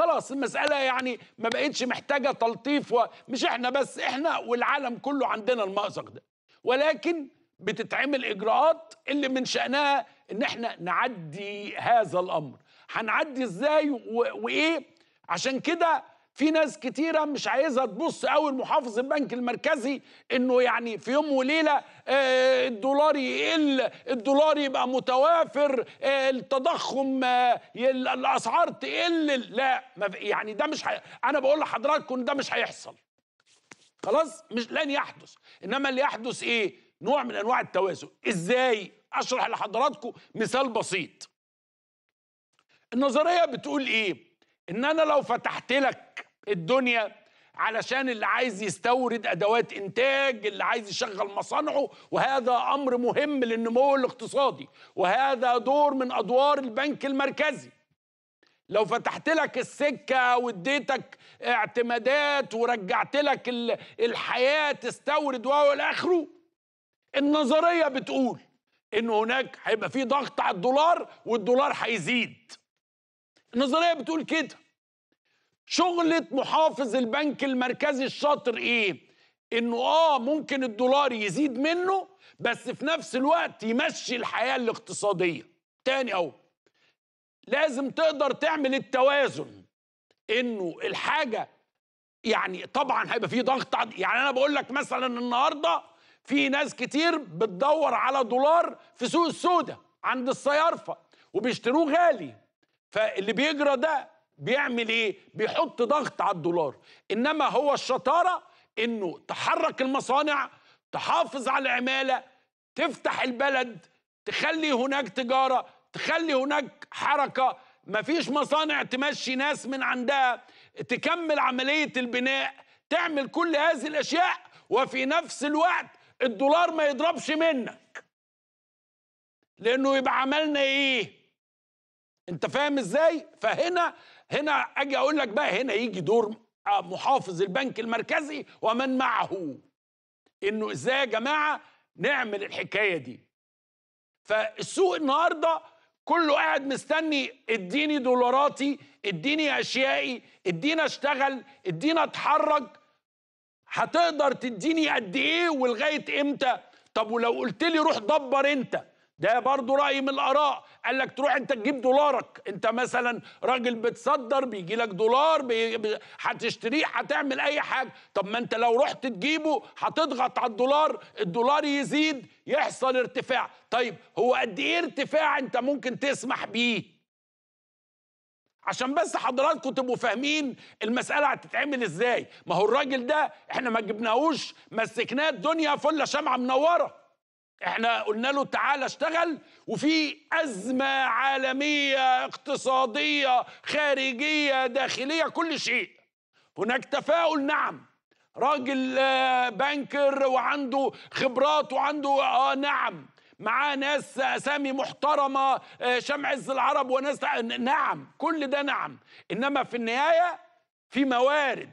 خلاص المساله يعني ما بقتش محتاجه تلطيف ومش احنا بس احنا والعالم كله عندنا المأزق ده ولكن بتتعمل اجراءات اللي من شانها ان احنا نعدي هذا الامر هنعدي ازاي وايه عشان كده في ناس كتيرة مش عايزة تبص قوي لمحافظ البنك المركزي انه يعني في يوم وليلة آه، الدولار يقل الدولار يبقى متوافر آه، التضخم آه، الاسعار تقل لا يعني ده مش انا بقول لحضراتكم ده مش هيحصل خلاص مش لن يحدث انما اللي يحدث ايه نوع من انواع التوازن ازاي اشرح لحضراتكم مثال بسيط النظريه بتقول ايه ان انا لو فتحت لك الدنيا علشان اللي عايز يستورد ادوات انتاج اللي عايز يشغل مصانعه وهذا امر مهم للنمو الاقتصادي وهذا دور من ادوار البنك المركزي لو فتحت لك السكه واديتك اعتمادات ورجعت لك الحياه تستورد وهو اخره النظريه بتقول ان هناك هيبقى في ضغط على الدولار والدولار هيزيد النظريه بتقول كده شغلة محافظ البنك المركزي الشاطر ايه؟ انه اه ممكن الدولار يزيد منه بس في نفس الوقت يمشي الحياة الاقتصادية تاني اهو لازم تقدر تعمل التوازن انه الحاجة يعني طبعا هيبقى في ضغط يعني انا بقول لك مثلا النهارده في ناس كتير بتدور على دولار في سوق السودة عند الصيارفه وبيشتروه غالي فاللي بيجرى ده بيعمل ايه بيحط ضغط على الدولار انما هو الشطاره انه تحرك المصانع تحافظ على العماله تفتح البلد تخلي هناك تجاره تخلي هناك حركه مفيش مصانع تمشي ناس من عندها تكمل عمليه البناء تعمل كل هذه الاشياء وفي نفس الوقت الدولار ما يضربش منك لانه يبقى عملنا ايه انت فاهم ازاي فهنا هنا اجي اقول لك بقى هنا يجي دور آه، محافظ البنك المركزي ومن معه انه ازاي يا جماعه نعمل الحكايه دي فالسوق النهارده كله قاعد مستني اديني دولاراتي اديني اشيائي اديني اشتغل اديني اتحرك هتقدر تديني قد ايه ولغايه امتى طب ولو قلت لي روح دبر انت ده برضه رأي من الآراء قال لك تروح أنت تجيب دولارك أنت مثلا راجل بتصدر بيجي لك دولار هتشتريه هتعمل أي حاجة طب ما أنت لو رحت تجيبه هتضغط على الدولار الدولار يزيد يحصل ارتفاع طيب هو قد إيه ارتفاع أنت ممكن تسمح بيه عشان بس حضراتكم تبقوا فاهمين المسألة هتتعمل ازاي ما هو الراجل ده احنا ما جبناهوش مسكناه الدنيا فلة شمعة منورة احنا قلنا له تعالى اشتغل وفي ازمه عالميه اقتصاديه خارجيه داخليه كل شيء هناك تفاؤل نعم راجل آه، بنكر وعنده خبرات وعنده اه نعم معاه ناس آه، اسامي محترمه آه، شمع عز العرب وناس نعم كل ده نعم انما في النهايه في موارد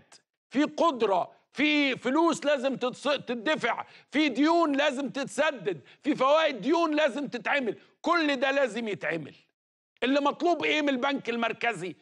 في قدره في فلوس لازم تدفع في ديون لازم تتسدد في فوائد ديون لازم تتعمل كل ده لازم يتعمل اللي مطلوب ايه من البنك المركزي